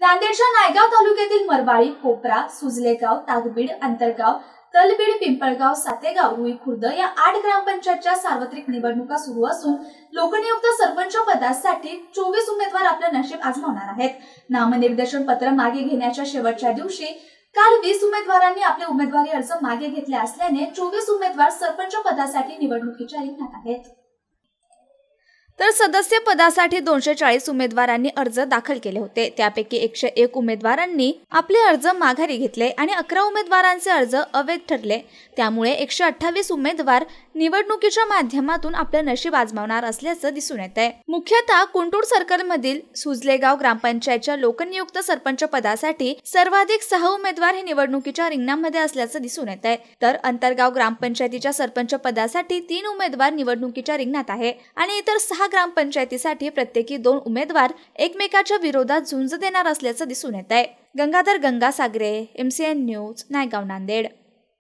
नांदेडच्या नायगाव तालुक्यातील मरवाळी कोपरा सुजलेगाव तागबीड अंतरगाव तलबीड पिंपळगाव सातेगाव रुई खुर्द या आठ ग्रामपंचायतच्या सार्वत्रिक निवडणुका सुरू असून लोकनियुक्त सरपंच पदासाठी चोवीस उमेदवार आपलं नशीब आजमावणार आहेत नामनिर्देशन पत्र मागे घेण्याच्या शेवटच्या दिवशी काल वीस उमेदवारांनी आपले उमेदवारी अर्ज मागे घेतले असल्याने चोवीस उमेदवार सरपंच पदासाठी निवडणुकीच्या रिंगणात आहेत तर सदस्य पदासाठी दोनशे चाळीस उमेदवारांनी अर्ज दाखल केले होते त्यापैकी एकशे एक उमेदवारांनी आपले अर्ज माघारी घेतले आणि अकरा उमेदवारांचे अर्ज अवैध ठरले त्यामुळे एकशे अठ्ठावीस उमेदवार निवडणुकीच्या माध्यमातून आपलं नशीब आजमावणार असल्याचं दिसून येत आहे मुख्यतः कुंटूर सर्कलमधील सुजलेगाव ग्रामपंचायतच्या लोकनियुक्त सरपंच पदासाठी सर्वाधिक सहा उमेदवार हे निवडणुकीच्या रिंगणामध्ये असल्याचं दिसून येत आहे तर अंतरगाव ग्रामपंचायतीच्या सरपंच पदासाठी तीन उमेदवार निवडणुकीच्या रिंगणात आहे आणि इतर सहा सहा ग्रामपंचायतीसाठी प्रत्येकी दोन उमेदवार एकमेकाच्या विरोधात झुंज देणार असल्याचं दिसून येत आहे Gangadhar Gangasagare M C N news Naigaon Nanded